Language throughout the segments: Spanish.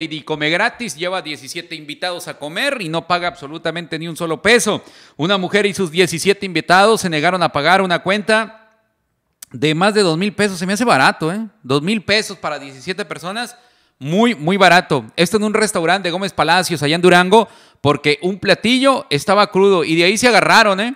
y Come Gratis lleva 17 invitados a comer y no paga absolutamente ni un solo peso. Una mujer y sus 17 invitados se negaron a pagar una cuenta de más de 2 mil pesos. Se me hace barato, ¿eh? 2 mil pesos para 17 personas. Muy, muy barato. Esto en un restaurante de Gómez Palacios, allá en Durango, porque un platillo estaba crudo y de ahí se agarraron, ¿eh?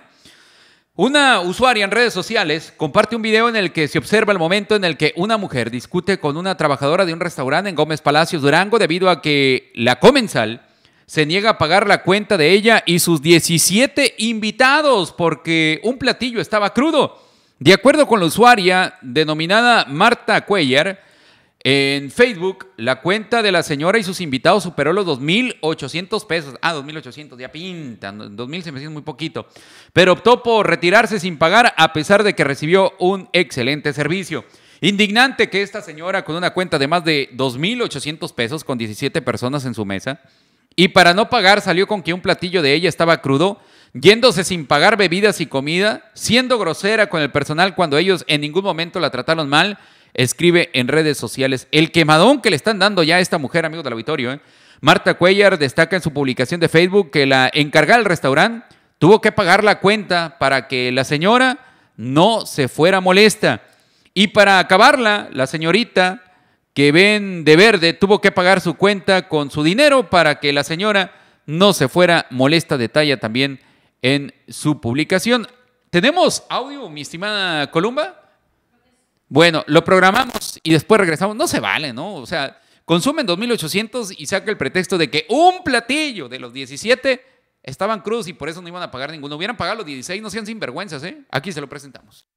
Una usuaria en redes sociales comparte un video en el que se observa el momento en el que una mujer discute con una trabajadora de un restaurante en Gómez Palacios, Durango, debido a que la comensal se niega a pagar la cuenta de ella y sus 17 invitados porque un platillo estaba crudo. De acuerdo con la usuaria denominada Marta Cuellar, en Facebook, la cuenta de la señora y sus invitados superó los 2.800 pesos. Ah, 2.800, ya pintan. 2.000 se me muy poquito. Pero optó por retirarse sin pagar a pesar de que recibió un excelente servicio. Indignante que esta señora con una cuenta de más de 2.800 pesos con 17 personas en su mesa y para no pagar salió con que un platillo de ella estaba crudo, yéndose sin pagar bebidas y comida, siendo grosera con el personal cuando ellos en ningún momento la trataron mal escribe en redes sociales el quemadón que le están dando ya a esta mujer, amigos del auditorio. ¿eh? Marta Cuellar destaca en su publicación de Facebook que la encargada del restaurante tuvo que pagar la cuenta para que la señora no se fuera molesta. Y para acabarla, la señorita que ven de verde tuvo que pagar su cuenta con su dinero para que la señora no se fuera molesta. Detalla también en su publicación. ¿Tenemos audio, mi estimada Columba? Bueno, lo programamos y después regresamos. No se vale, ¿no? O sea, consumen 2.800 y saca el pretexto de que un platillo de los 17 estaban cruz y por eso no iban a pagar ninguno. Hubieran pagado los 16, no sean sinvergüenzas, ¿eh? Aquí se lo presentamos.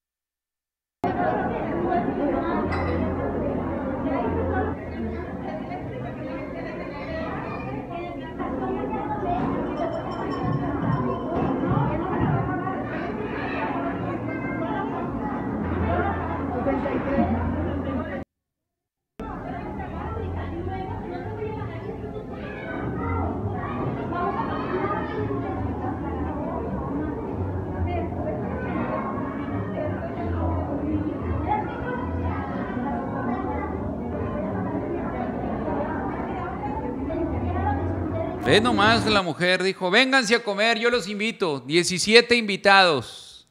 Ve nomás la mujer, dijo, vénganse a comer, yo los invito. 17 invitados.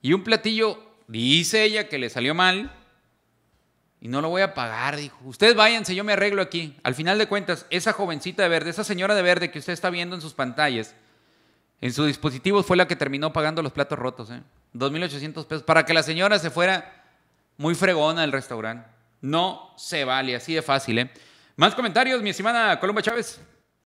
Y un platillo, dice ella que le salió mal, y no lo voy a pagar, dijo. Ustedes váyanse, yo me arreglo aquí. Al final de cuentas, esa jovencita de verde, esa señora de verde que usted está viendo en sus pantallas, en sus dispositivos, fue la que terminó pagando los platos rotos, ¿eh? 2.800 pesos, para que la señora se fuera muy fregona del restaurante. No se vale, así de fácil, ¿eh? Más comentarios, mi estimada Colomba Chávez.